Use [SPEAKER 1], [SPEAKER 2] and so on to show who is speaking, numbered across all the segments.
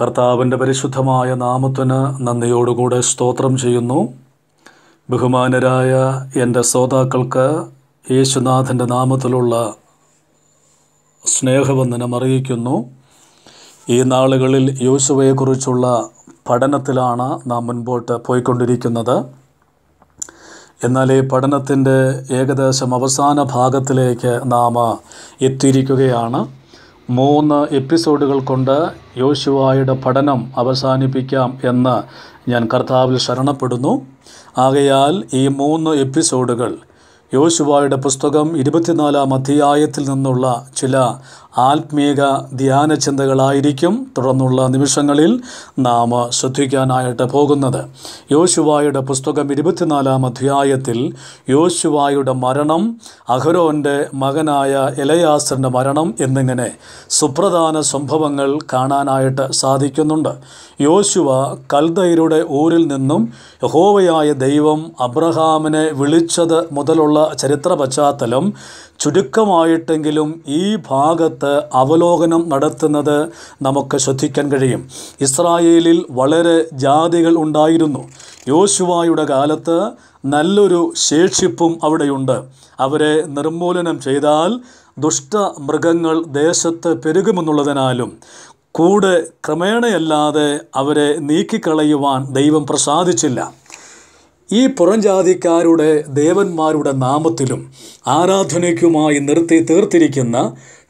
[SPEAKER 1] കർത്താവിൻ്റെ പരിശുദ്ധമായ നാമത്തിന് നന്ദിയോടുകൂടെ സ്തോത്രം ചെയ്യുന്നു ബഹുമാനരായ എൻ്റെ ശ്രോതാക്കൾക്ക് യേശുനാഥൻ്റെ നാമത്തിലുള്ള സ്നേഹവന്ദനം അറിയിക്കുന്നു ഈ നാളുകളിൽ യോശുവയെക്കുറിച്ചുള്ള പഠനത്തിലാണ് നാം മുൻപോട്ട് പോയിക്കൊണ്ടിരിക്കുന്നത് എന്നാൽ ഈ പഠനത്തിൻ്റെ ഏകദേശം അവസാന ഭാഗത്തിലേക്ക് നാം എത്തിയിരിക്കുകയാണ് മൂന്ന് എപ്പിസോഡുകൾ കൊണ്ട് യോശുവായുടെ പഠനം അവസാനിപ്പിക്കാം എന്ന് ഞാൻ കർത്താവിൽ ശരണപ്പെടുന്നു ആകയാൽ ഈ മൂന്ന് എപ്പിസോഡുകൾ യോശുവായുടെ പുസ്തകം ഇരുപത്തിനാലാം അധ്യായത്തിൽ നിന്നുള്ള ചില ആത്മീക ധ്യാന ചിന്തകളായിരിക്കും തുടർന്നുള്ള നിമിഷങ്ങളിൽ നാം ശ്രദ്ധിക്കാനായിട്ട് പോകുന്നത് യോശുവായുടെ പുസ്തകം ഇരുപത്തിനാലാം അധ്യായത്തിൽ യോശുവായുടെ മരണം അഹരോൻ്റെ മകനായ ഇലയാസറിൻ്റെ മരണം എന്നിങ്ങനെ സുപ്രധാന സംഭവങ്ങൾ കാണാനായിട്ട് സാധിക്കുന്നുണ്ട് യോശുവ കൽദൈരുടെ ഊരിൽ നിന്നും യഹോവയായ ദൈവം അബ്രഹാമിനെ വിളിച്ചത് മുതലുള്ള എന്നുള്ള ചരിത്ര പശ്ചാത്തലം ചുരുക്കമായിട്ടെങ്കിലും ഈ ഭാഗത്ത് അവലോകനം നടത്തുന്നത് നമുക്ക് ശ്രദ്ധിക്കാൻ കഴിയും ഇസ്രായേലിൽ വളരെ ജാതികൾ ഉണ്ടായിരുന്നു യോശുവായുടെ കാലത്ത് നല്ലൊരു ശേഷിപ്പും അവിടെയുണ്ട് അവരെ നിർമൂലനം ചെയ്താൽ ദുഷ്ട മൃഗങ്ങൾ ദേശത്ത് പെരുകുമെന്നുള്ളതിനാലും കൂടെ ക്രമേണയല്ലാതെ അവരെ നീക്കിക്കളയുവാൻ ദൈവം പ്രസാദിച്ചില്ല ഈ പുറംജാതിക്കാരുടെ ദേവന്മാരുടെ നാമത്തിലും ആരാധനയ്ക്കുമായി നിർത്തി തീർത്തിരിക്കുന്ന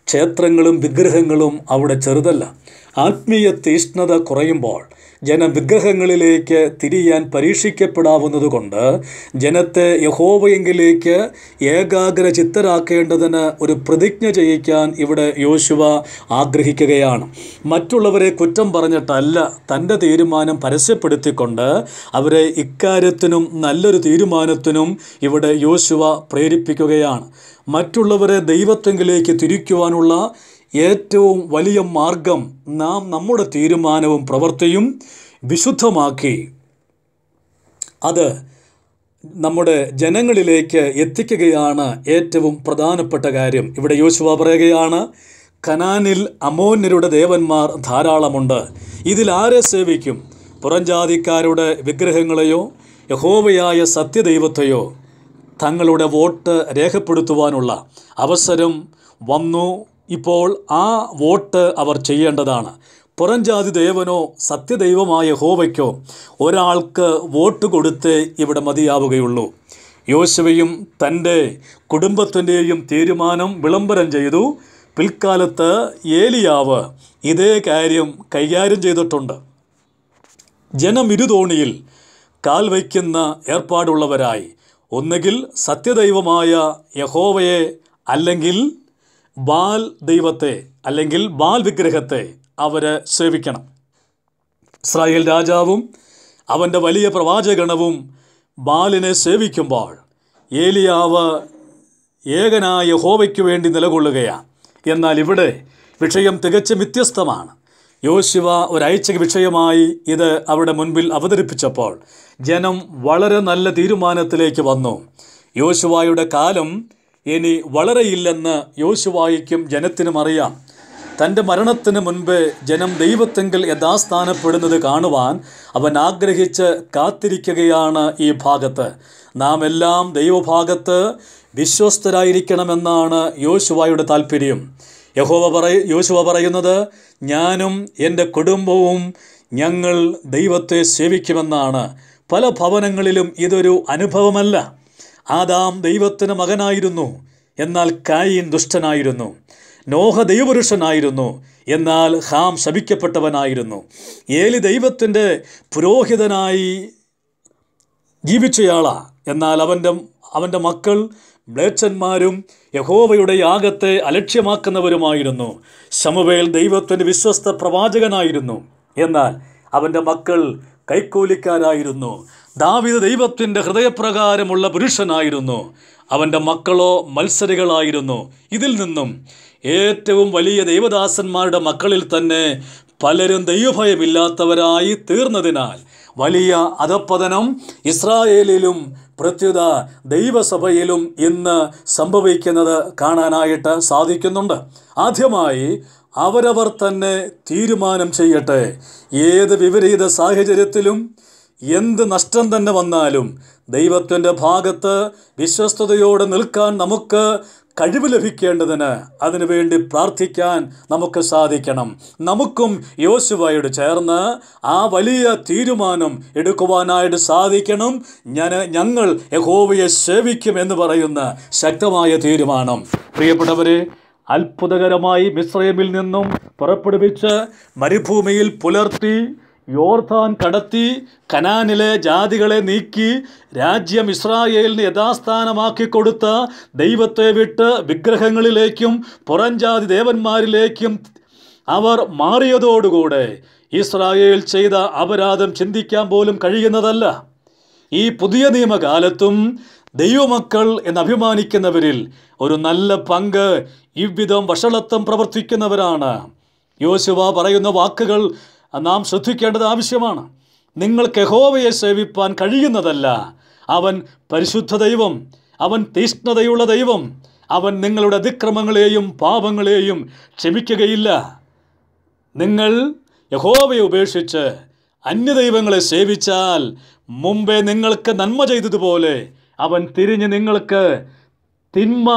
[SPEAKER 1] ക്ഷേത്രങ്ങളും വിഗ്രഹങ്ങളും അവിടെ ചെറുതല്ല ആത്മീയ തീഷ്ണത കുറയുമ്പോൾ ജനവിഗ്രഹങ്ങളിലേക്ക് തിരിയാൻ പരീക്ഷിക്കപ്പെടാവുന്നതുകൊണ്ട് ജനത്തെ യഹോവയെങ്കിലേക്ക് ഏകാഗ്ര ചിത്തരാക്കേണ്ടതിന് ഒരു പ്രതിജ്ഞ ചെയ്യിക്കാൻ ഇവിടെ യോശുവ ആഗ്രഹിക്കുകയാണ് മറ്റുള്ളവരെ കുറ്റം പറഞ്ഞിട്ടല്ല തൻ്റെ തീരുമാനം പരസ്യപ്പെടുത്തിക്കൊണ്ട് അവരെ ഇക്കാര്യത്തിനും നല്ലൊരു തീരുമാനത്തിനും ഇവിടെ യോശുവ പ്രേരിപ്പിക്കുകയാണ് മറ്റുള്ളവരെ ദൈവത്വങ്കിലേക്ക് തിരിക്കുവാനുള്ള ഏറ്റവും വലിയ മാർഗം നാം നമ്മുടെ തീരുമാനവും പ്രവൃത്തിയും വിശുദ്ധമാക്കി അത് നമ്മുടെ ജനങ്ങളിലേക്ക് എത്തിക്കുകയാണ് ഏറ്റവും പ്രധാനപ്പെട്ട കാര്യം ഇവിടെ യോശുവ പറയുകയാണ് കനാനിൽ അമോന്യരുടെ ദേവന്മാർ ധാരാളമുണ്ട് ഇതിൽ ആരെ സേവിക്കും പുറംജാതിക്കാരുടെ വിഗ്രഹങ്ങളെയോ യഹോവയായ സത്യദൈവത്തെയോ തങ്ങളുടെ വോട്ട് രേഖപ്പെടുത്തുവാനുള്ള അവസരം വന്നു ഇപ്പോൾ ആ വോട്ട് അവർ ചെയ്യേണ്ടതാണ് പുറംജാതി ദേവനോ സത്യദൈവമായ ഹോവയ്ക്കോ ഒരാൾക്ക് വോട്ട് കൊടുത്ത് ഇവിടെ മതിയാവുകയുള്ളൂ യോശുവയും തൻ്റെ കുടുംബത്തിൻ്റെയും തീരുമാനം വിളംബരം ചെയ്തു പിൽക്കാലത്ത് ഏലിയാവ് ഇതേ കാര്യം കൈകാര്യം ചെയ്തിട്ടുണ്ട് ജനം ഇരുതോണിയിൽ കാൽ വയ്ക്കുന്ന ഏർപ്പാടുള്ളവരായി ഒന്നുകിൽ സത്യദൈവമായ യഹോവയെ അല്ലെങ്കിൽ ബാൽ ദൈവത്തെ അല്ലെങ്കിൽ ബാൽ വിഗ്രഹത്തെ അവർ സേവിക്കണം ഇസ്രായേൽ രാജാവും അവൻ്റെ വലിയ പ്രവാചകണവും ബാലിനെ സേവിക്കുമ്പോൾ ഏലിയാവ് ഏകനായ ഹോവയ്ക്ക് വേണ്ടി നിലകൊള്ളുകയാണ് എന്നാൽ ഇവിടെ വിഷയം തികച്ചും വ്യത്യസ്തമാണ് യോശിവ ഒരൈച്ഛിക വിഷയമായി ഇത് അവിടെ മുൻപിൽ അവതരിപ്പിച്ചപ്പോൾ ജനം വളരെ നല്ല തീരുമാനത്തിലേക്ക് വന്നു യോശുവായുടെ കാലം ഇനി വളരെയില്ലെന്ന് യോശുവായിക്കും ജനത്തിനും അറിയാം തൻ്റെ മരണത്തിന് മുൻപ് ജനം ദൈവത്തെങ്കിൽ യഥാസ്ഥാനപ്പെടുന്നത് കാണുവാൻ അവൻ ആഗ്രഹിച്ച് കാത്തിരിക്കുകയാണ് ഈ ഭാഗത്ത് നാം എല്ലാം ദൈവഭാഗത്ത് വിശ്വസ്തരായിരിക്കണമെന്നാണ് യോശുവായുടെ താല്പര്യം യഹോവ പറയ യോശുവ പറയുന്നത് ഞാനും എൻ്റെ കുടുംബവും ഞങ്ങൾ ദൈവത്തെ സേവിക്കുമെന്നാണ് പല ഭവനങ്ങളിലും ഇതൊരു അനുഭവമല്ല ആദാം ദൈവത്തിന് മകനായിരുന്നു എന്നാൽ കായീൻ ദുഷ്ടനായിരുന്നു നോഹ ദൈവപുരുഷനായിരുന്നു എന്നാൽ ഹാം ശപിക്കപ്പെട്ടവനായിരുന്നു ഏലി ദൈവത്തിൻ്റെ പുരോഹിതനായി ജീവിച്ചയാളാണ് എന്നാൽ അവൻ്റെ അവൻ്റെ മക്കൾ മ്ലേച്ഛന്മാരും യഹോവയുടെ യാഗത്തെ അലക്ഷ്യമാക്കുന്നവരുമായിരുന്നു ശമുവേൽ ദൈവത്തിൻ്റെ വിശ്വസ്ത പ്രവാചകനായിരുന്നു എന്നാൽ അവൻ്റെ മക്കൾ കൈക്കൂലിക്കാരായിരുന്നു ദാവിത് ദൈവത്തിൻ്റെ ഹൃദയപ്രകാരമുള്ള പുരുഷനായിരുന്നു അവൻ്റെ മക്കളോ മത്സരികളായിരുന്നു ഇതിൽ നിന്നും ഏറ്റവും വലിയ ദൈവദാസന്മാരുടെ മക്കളിൽ തന്നെ പലരും ദൈവഭയമില്ലാത്തവരായി തീർന്നതിനാൽ വലിയ അധപ്പതനം ഇസ്രായേലിലും പ്രത്യുത ദൈവസഭയിലും ഇന്ന് സംഭവിക്കുന്നത് കാണാനായിട്ട് സാധിക്കുന്നുണ്ട് ആദ്യമായി അവരവർ തന്നെ തീരുമാനം ചെയ്യട്ടെ ഏത് വിപരീത സാഹചര്യത്തിലും എന്ത് നഷ്ടം തന്നെ വന്നാലും ദൈവത്തിൻ്റെ ഭാഗത്ത് വിശ്വസ്തയോടെ നിൽക്കാൻ നമുക്ക് കഴിവ് ലഭിക്കേണ്ടതിന് അതിനുവേണ്ടി പ്രാർത്ഥിക്കാൻ നമുക്ക് സാധിക്കണം നമുക്കും യോശുവായോട് ചേർന്ന് ആ വലിയ തീരുമാനം എടുക്കുവാനായിട്ട് സാധിക്കണം ഞാൻ ഞങ്ങൾ യഹോവയെ സേവിക്കും എന്ന് പറയുന്ന ശക്തമായ തീരുമാനം പ്രിയപ്പെട്ടവരെ അത്ഭുതകരമായി മിശ്രയമിൽ നിന്നും പുറപ്പെടുവിച്ച് മരുഭൂമിയിൽ പുലർത്തി യോർദാൻ കടത്തി കനാനിലെ ജാതികളെ നീക്കി രാജ്യം ഇസ്രായേലിന് യഥാസ്ഥാനമാക്കി കൊടുത്ത ദൈവത്തെ വിട്ട് വിഗ്രഹങ്ങളിലേക്കും പുറംജാതി ദേവന്മാരിലേക്കും അവർ മാറിയതോടുകൂടെ ഇസ്രായേൽ ചെയ്ത അപരാധം ചിന്തിക്കാൻ പോലും കഴിയുന്നതല്ല ഈ പുതിയ നിയമകാലത്തും ദൈവമക്കൾ എന്ന് അഭിമാനിക്കുന്നവരിൽ ഒരു നല്ല പങ്ക് ഇவ்விധം വഷളത്വം പ്രവർത്തിക്കുന്നവരാണ് യോശുവ പറയുന്ന വാക്കുകൾ നാം ശ്രദ്ധിക്കേണ്ടത് ആവശ്യമാണ് നിങ്ങൾക്ക് യഹോവയെ സേവിപ്പാൻ കഴിയുന്നതല്ല അവൻ പരിശുദ്ധ ദൈവം അവൻ തീഷ്ണതയുള്ള ദൈവം അവൻ നിങ്ങളുടെ അതിക്രമങ്ങളെയും പാപങ്ങളെയും ക്ഷമിക്കുകയില്ല നിങ്ങൾ യഹോവയെ ഉപേക്ഷിച്ച് അന്യദൈവങ്ങളെ സേവിച്ചാൽ മുമ്പേ നിങ്ങൾക്ക് നന്മ ചെയ്തതുപോലെ അവൻ തിരിഞ്ഞ് നിങ്ങൾക്ക് തിന്മ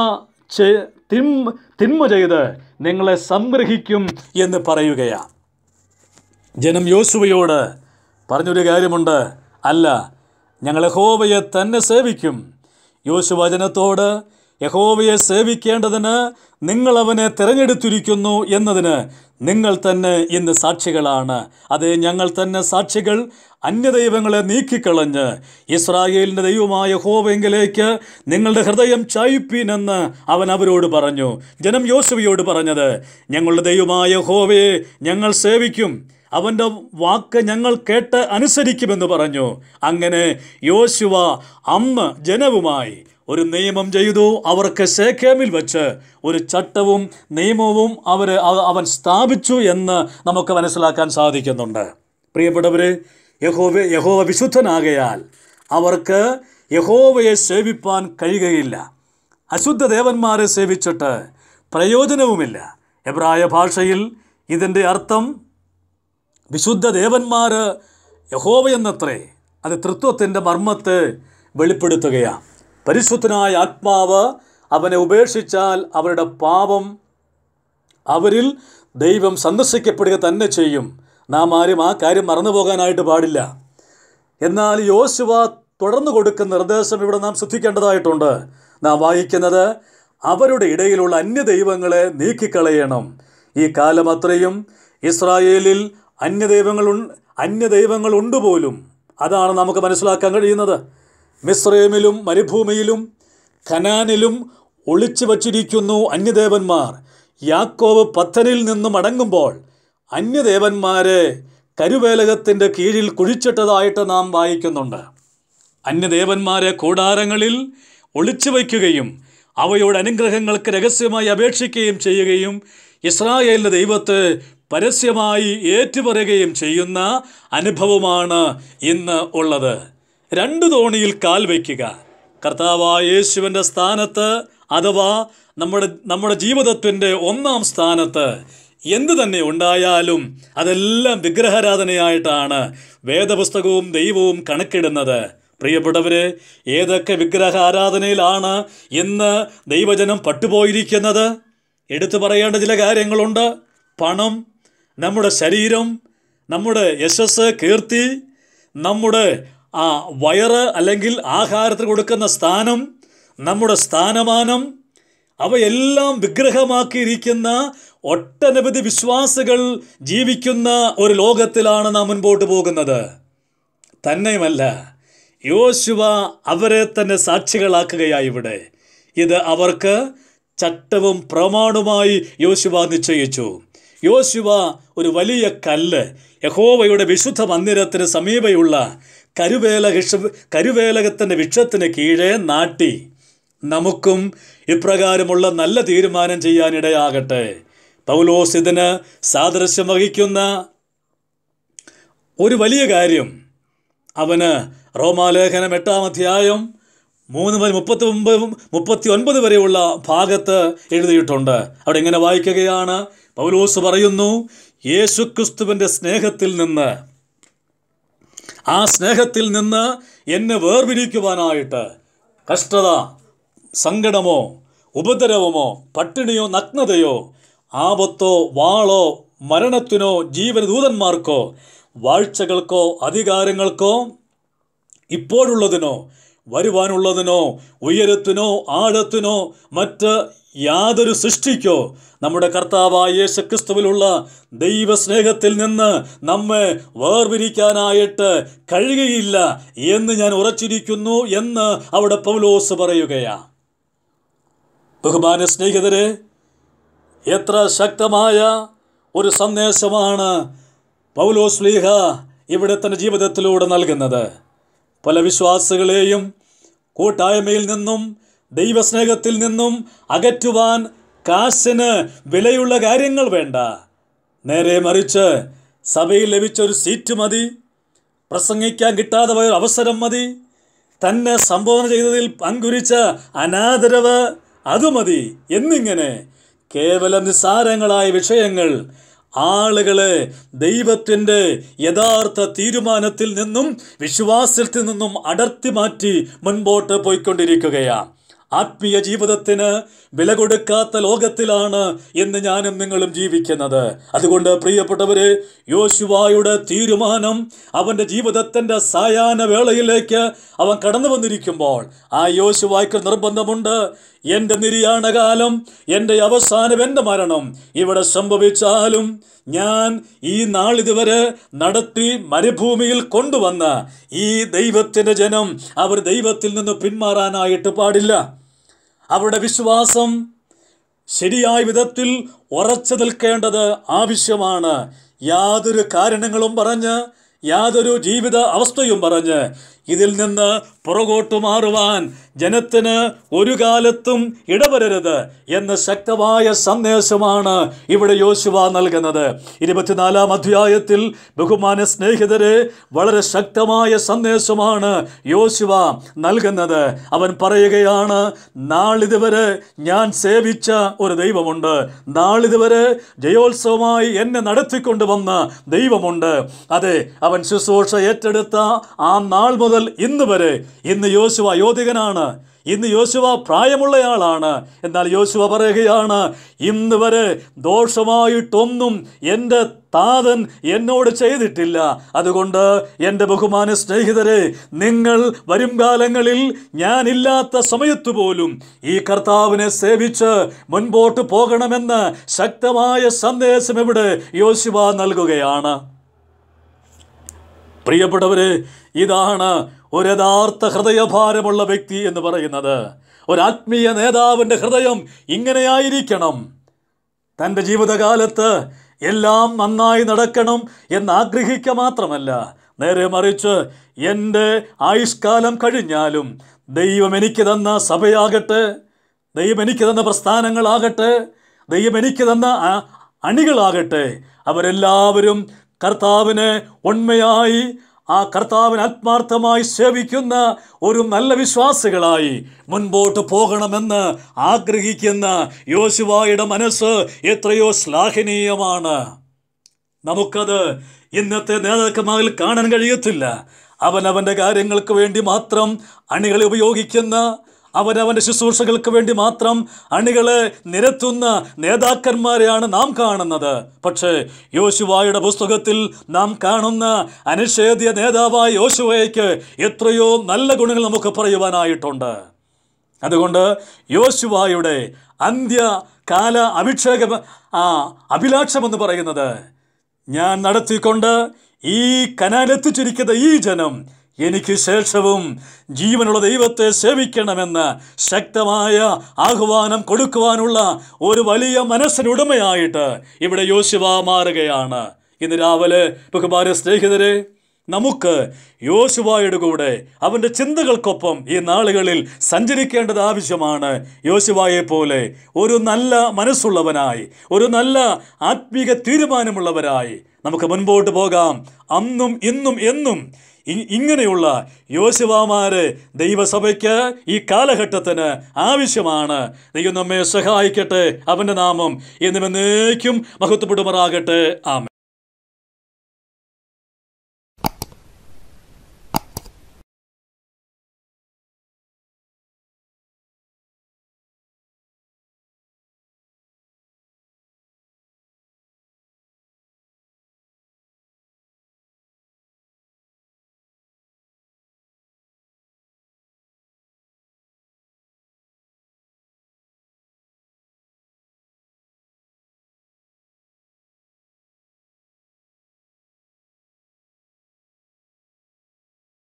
[SPEAKER 1] തിന്മ ചെയ്ത് നിങ്ങളെ സംഗ്രഹിക്കും എന്ന് പറയുകയാണ് ജനം യോശുവയോട് പറഞ്ഞൊരു കാര്യമുണ്ട് അല്ല ഞങ്ങൾ യഹോവയെ തന്നെ സേവിക്കും യോശുവ ജനത്തോട് യഹോവയെ സേവിക്കേണ്ടതിന് നിങ്ങൾ അവനെ തിരഞ്ഞെടുത്തിരിക്കുന്നു എന്നതിന് നിങ്ങൾ തന്നെ ഇന്ന് സാക്ഷികളാണ് അതെ ഞങ്ങൾ തന്നെ സാക്ഷികൾ അന്യദൈവങ്ങളെ നീക്കിക്കളഞ്ഞ് ഇസ്രായേലിൻ്റെ ദൈവമായ ഹോവെങ്കിലേക്ക് നിങ്ങളുടെ ഹൃദയം എന്ന് അവൻ അവരോട് പറഞ്ഞു ജനം യോശുവയോട് പറഞ്ഞത് ഞങ്ങളുടെ ദൈവമായ ഹോവയെ ഞങ്ങൾ സേവിക്കും അവൻ്റെ വാക്ക് ഞങ്ങൾ കേട്ട് അനുസരിക്കുമെന്ന് പറഞ്ഞു അങ്ങനെ യോശുവ അമ്മ ജനവുമായി ഒരു നിയമം ചെയ്തു അവർക്ക് ശേഖേമിൽ വെച്ച് ഒരു ചട്ടവും നിയമവും അവർ അവൻ സ്ഥാപിച്ചു എന്ന് നമുക്ക് മനസ്സിലാക്കാൻ സാധിക്കുന്നുണ്ട് പ്രിയപ്പെട്ടവർ യഹോവ യഹോവ വിശുദ്ധനാകയാൽ അവർക്ക് യഹോവയെ സേവിപ്പാൻ കഴിയുകയില്ല അശുദ്ധ ദേവന്മാരെ സേവിച്ചിട്ട് പ്രയോജനവുമില്ല എബ്രായ ഭാഷയിൽ ഇതിൻ്റെ അർത്ഥം വിശുദ്ധ ദേവന്മാർ യഹോവയെന്നത്രേ അത് തൃത്വത്തിൻ്റെ മർമ്മത്തെ വെളിപ്പെടുത്തുകയാണ് പരിശുദ്ധനായ ആത്മാവ് അവനെ ഉപേക്ഷിച്ചാൽ അവരുടെ പാപം അവരിൽ ദൈവം സന്ദർശിക്കപ്പെടുക തന്നെ ചെയ്യും നാം ആരും ആ കാര്യം മറന്നു പോകാനായിട്ട് പാടില്ല എന്നാൽ യോശുവ തുടർന്നു കൊടുക്കുന്ന നിർദ്ദേശം ഇവിടെ നാം ശ്രദ്ധിക്കേണ്ടതായിട്ടുണ്ട് നാം വായിക്കുന്നത് അവരുടെ ഇടയിലുള്ള അന്യ ദൈവങ്ങളെ നീക്കിക്കളയണം ഈ കാലം അത്രയും ഇസ്രായേലിൽ അന്യദൈവങ്ങൾ അന്യദൈവങ്ങളുണ്ട് പോലും അതാണ് നമുക്ക് മനസ്സിലാക്കാൻ കഴിയുന്നത് മിസ്രൈമിലും മരുഭൂമിയിലും ഖനാനിലും ഒളിച്ചു വച്ചിരിക്കുന്നു അന്യദേവന്മാർ യാക്കോവ് പത്തനിൽ നിന്ന് മടങ്ങുമ്പോൾ അന്യദേവന്മാരെ കരുവേലകത്തിൻ്റെ കീഴിൽ കുഴിച്ചിട്ടതായിട്ട് നാം വായിക്കുന്നുണ്ട് അന്യദേവന്മാരെ കൂടാരങ്ങളിൽ ഒളിച്ചു വയ്ക്കുകയും അവയോട് അനുഗ്രഹങ്ങൾക്ക് രഹസ്യമായി അപേക്ഷിക്കുകയും ചെയ്യുകയും ഇസ്രായേലിൻ്റെ ദൈവത്തെ പരസ്യമായി ഏറ്റുപറയുകയും ചെയ്യുന്ന അനുഭവമാണ് ഇന്ന് ഉള്ളത് രണ്ട് തോണിയിൽ കാൽ വയ്ക്കുക കർത്താവായ യേശുവിൻ്റെ സ്ഥാനത്ത് അഥവാ നമ്മുടെ നമ്മുടെ ജീവിതത്തിൻ്റെ ഒന്നാം സ്ഥാനത്ത് എന്ത് തന്നെ ഉണ്ടായാലും അതെല്ലാം വിഗ്രഹാരാധനയായിട്ടാണ് വേദപുസ്തകവും ദൈവവും കണക്കിടുന്നത് പ്രിയപ്പെട്ടവരെ ഏതൊക്കെ വിഗ്രഹ ആരാധനയിലാണ് ഇന്ന് ദൈവജനം പട്ടുപോയിരിക്കുന്നത് എടുത്തു പറയേണ്ട ചില കാര്യങ്ങളുണ്ട് പണം നമ്മുടെ ശരീരം നമ്മുടെ യശസ് കീർത്തി നമ്മുടെ ആ വയറ് അല്ലെങ്കിൽ ആഹാരത്തിന് കൊടുക്കുന്ന സ്ഥാനം നമ്മുടെ സ്ഥാനമാനം അവയെല്ലാം വിഗ്രഹമാക്കിയിരിക്കുന്ന ഒട്ടനവധി വിശ്വാസികൾ ജീവിക്കുന്ന ഒരു ലോകത്തിലാണ് നാം മുൻപോട്ട് പോകുന്നത് തന്നെയുമല്ല യോശുവ അവരെ തന്നെ സാക്ഷികളാക്കുകയായി ഇവിടെ ഇത് അവർക്ക് ചട്ടവും പ്രമാണുമായി യോശുവ നിശ്ചയിച്ചു യോശുവ ഒരു വലിയ കല്ല് യഹോവയുടെ വിശുദ്ധ മന്ദിരത്തിന് സമീപയുള്ള കരുവേല കരുവേലകത്തിൻ്റെ വിക്ഷത്തിന് കീഴേ നാട്ടി നമുക്കും ഇപ്രകാരമുള്ള നല്ല തീരുമാനം ചെയ്യാനിടയാകട്ടെ പൗലോസ് ഇതിന് സാദൃശ്യം വഹിക്കുന്ന ഒരു വലിയ കാര്യം അവന് റോമാലേഖനം എട്ടാം അധ്യായം മൂന്ന് മുതൽ മുപ്പത്തി ഒമ്പത് മുപ്പത്തി ഒൻപത് വരെയുള്ള ഭാഗത്ത് എഴുതിയിട്ടുണ്ട് അവിടെ ഇങ്ങനെ വായിക്കുകയാണ് പൗലോസ് പറയുന്നു യേശുക്രിസ്തുവിൻ്റെ സ്നേഹത്തിൽ നിന്ന് ആ സ്നേഹത്തിൽ നിന്ന് എന്നെ വേർപിരിക്കുവാനായിട്ട് കഷ്ടത സങ്കടമോ ഉപദ്രവമോ പട്ടിണിയോ നഗ്നതയോ ആപത്തോ വാളോ മരണത്തിനോ ജീവനദൂതന്മാർക്കോ വാഴ്ചകൾക്കോ അധികാരങ്ങൾക്കോ ഇപ്പോഴുള്ളതിനോ വരുവാനുള്ളതിനോ ഉയരത്തിനോ ആഴത്തിനോ മറ്റ് യാതൊരു സൃഷ്ടിക്കോ നമ്മുടെ കർത്താവായ യേശുക്രിസ്തുവിലുള്ള ദൈവസ്നേഹത്തിൽ നിന്ന് നമ്മെ വേർപിരിക്കാനായിട്ട് കഴിയുകയില്ല എന്ന് ഞാൻ ഉറച്ചിരിക്കുന്നു എന്ന് അവിടെ പൗലോസ് പറയുകയാണ് ബഹുമാന സ്നേഹിതരെ എത്ര ശക്തമായ ഒരു സന്ദേശമാണ് പൗലോസ് ലീഹ ഇവിടെ തന്നെ ജീവിതത്തിലൂടെ നൽകുന്നത് പല വിശ്വാസികളെയും കൂട്ടായ്മയിൽ നിന്നും ദൈവസ്നേഹത്തിൽ നിന്നും അകറ്റുവാൻ കാശിന് വിലയുള്ള കാര്യങ്ങൾ വേണ്ട നേരെ മറിച്ച് സഭയിൽ ലഭിച്ചൊരു സീറ്റ് മതി പ്രസംഗിക്കാൻ കിട്ടാതെ പോയൊരു അവസരം മതി തന്നെ സംബോധന ചെയ്തതിൽ പങ്കുരിച്ച അനാദരവ് അത് മതി എന്നിങ്ങനെ കേവല നിസ്സാരങ്ങളായ വിഷയങ്ങൾ ആളുകളെ ദൈവത്തിൻ്റെ യഥാർത്ഥ തീരുമാനത്തിൽ നിന്നും വിശ്വാസത്തിൽ നിന്നും അടർത്തി മാറ്റി മുൻപോട്ട് പോയിക്കൊണ്ടിരിക്കുകയാണ് ആത്മീയ ജീവിതത്തിന് വില കൊടുക്കാത്ത ലോകത്തിലാണ് ഇന്ന് ഞാനും നിങ്ങളും ജീവിക്കുന്നത് അതുകൊണ്ട് പ്രിയപ്പെട്ടവരെ യോശുവായുടെ തീരുമാനം അവൻ്റെ ജീവിതത്തിൻ്റെ സായാഹ്ന വേളയിലേക്ക് അവൻ കടന്നു വന്നിരിക്കുമ്പോൾ ആ യോശുവായ്ക്ക് നിർബന്ധമുണ്ട് എൻ്റെ നിര്യാണകാലം എൻ്റെ അവസാനം എൻ്റെ മരണം ഇവിടെ സംഭവിച്ചാലും ഞാൻ ഈ നാളിതുവരെ നടത്തി മരുഭൂമിയിൽ കൊണ്ടുവന്ന ഈ ദൈവത്തിൻ്റെ ജനം അവർ ദൈവത്തിൽ നിന്ന് പിന്മാറാനായിട്ട് പാടില്ല അവരുടെ വിശ്വാസം ശരിയായ വിധത്തിൽ ഉറച്ചു നിൽക്കേണ്ടത് ആവശ്യമാണ് യാതൊരു കാരണങ്ങളും പറഞ്ഞ് യാതൊരു ജീവിത അവസ്ഥയും പറഞ്ഞ് ഇതിൽ നിന്ന് പുറകോട്ടു മാറുവാൻ ജനത്തിന് ഒരു കാലത്തും ഇടവരരുത് എന്ന ശക്തമായ സന്ദേശമാണ് ഇവിടെ യോശുവ നൽകുന്നത് ഇരുപത്തിനാലാം അധ്യായത്തിൽ ബഹുമാന സ്നേഹിതരെ വളരെ ശക്തമായ സന്ദേശമാണ് യോശുവ നൽകുന്നത് അവൻ പറയുകയാണ് നാളിതുവരെ ഞാൻ സേവിച്ച ഒരു ദൈവമുണ്ട് നാളിതുവരെ ജയോത്സവമായി എന്നെ നടത്തിക്കൊണ്ടു വന്ന ദൈവമുണ്ട് അതെ അവൻ ശുശ്രൂഷ ഏറ്റെടുത്ത ആ നാൾ മുതൽ മുതൽ ഇന്ന് വരെ ഇന്ന് യോശുവ യോധികനാണ് ഇന്ന് യോശുവ പ്രായമുള്ളയാളാണ് എന്നാൽ യോശുവ പറയുകയാണ് ഇന്ന് വരെ ദോഷമായിട്ടൊന്നും എൻ്റെ താതൻ എന്നോട് ചെയ്തിട്ടില്ല അതുകൊണ്ട് എൻ്റെ ബഹുമാന സ്നേഹിതരെ നിങ്ങൾ വരും കാലങ്ങളിൽ ഞാനില്ലാത്ത സമയത്ത് പോലും ഈ കർത്താവിനെ സേവിച്ച് മുൻപോട്ട് പോകണമെന്ന് ശക്തമായ സന്ദേശം ഇവിടെ യോശുവ നൽകുകയാണ് പ്രിയപ്പെട്ടവരെ ഇതാണ് ഒരു യഥാർത്ഥ ഹൃദയഭാരമുള്ള വ്യക്തി എന്ന് പറയുന്നത് ഒരാത്മീയ നേതാവിൻ്റെ ഹൃദയം ഇങ്ങനെയായിരിക്കണം തൻ്റെ ജീവിതകാലത്ത് എല്ലാം നന്നായി നടക്കണം എന്നാഗ്രഹിക്ക മാത്രമല്ല നേരെ മറിച്ച് എൻ്റെ ആയുഷ്കാലം കഴിഞ്ഞാലും ദൈവം എനിക്ക് തന്ന സഭയാകട്ടെ ദൈവം എനിക്ക് തന്ന പ്രസ്ഥാനങ്ങളാകട്ടെ ദൈവം എനിക്ക് തന്ന അണികളാകട്ടെ അവരെല്ലാവരും കർത്താവിനെ ഉണ്മയായി ആ കർത്താവിന് ആത്മാർത്ഥമായി സേവിക്കുന്ന ഒരു നല്ല വിശ്വാസികളായി മുൻപോട്ട് പോകണമെന്ന് ആഗ്രഹിക്കുന്ന യോശുവായുടെ മനസ്സ് എത്രയോ ശ്ലാഘനീയമാണ് നമുക്കത് ഇന്നത്തെ നേതാക്കന്മാരിൽ കാണാൻ കഴിയത്തില്ല അവനവൻ്റെ കാര്യങ്ങൾക്ക് വേണ്ടി മാത്രം അണികളെ ഉപയോഗിക്കുന്ന അവനവൻ്റെ ശുശ്രൂഷകൾക്ക് വേണ്ടി മാത്രം അണികളെ നിരത്തുന്ന നേതാക്കന്മാരെയാണ് നാം കാണുന്നത് പക്ഷേ യോശുവായുടെ പുസ്തകത്തിൽ നാം കാണുന്ന അനിഷേധ്യ നേതാവായ യോശുവയ്ക്ക് എത്രയോ നല്ല ഗുണങ്ങൾ നമുക്ക് പറയുവാനായിട്ടുണ്ട് അതുകൊണ്ട് യോശുവായുടെ കാല അഭിഷേക അഭിലാഷമെന്ന് പറയുന്നത് ഞാൻ നടത്തിക്കൊണ്ട് ഈ കനാലെത്തിച്ചിരിക്കുന്ന ഈ ജനം എനിക്ക് ശേഷവും ജീവനുള്ള ദൈവത്തെ സേവിക്കണമെന്ന് ശക്തമായ ആഹ്വാനം കൊടുക്കുവാനുള്ള ഒരു വലിയ മനസ്സിനുടമയായിട്ട് ഇവിടെ യോശുവ മാറുകയാണ് ഇന്ന് രാവിലെ ബഹുമാര സ്നേഹിതരെ നമുക്ക് യോശുവായുടെ കൂടെ അവൻ്റെ ചിന്തകൾക്കൊപ്പം ഈ നാളുകളിൽ സഞ്ചരിക്കേണ്ടത് ആവശ്യമാണ് യോശുവായെ പോലെ ഒരു നല്ല മനസ്സുള്ളവനായി ഒരു നല്ല ആത്മീക തീരുമാനമുള്ളവരായി നമുക്ക് മുൻപോട്ട് പോകാം അന്നും ഇന്നും എന്നും ഇങ്ങനെയുള്ള യോശുവാമാര് ദൈവസഭയ്ക്ക് ഈ കാലഘട്ടത്തിന് ആവശ്യമാണ് ദൈവം നമ്മെ സഹായിക്കട്ടെ അവൻ്റെ നാമം എന്നിവ നേക്കും മഹത്വപ്പെടുമാറാകട്ടെ ആമ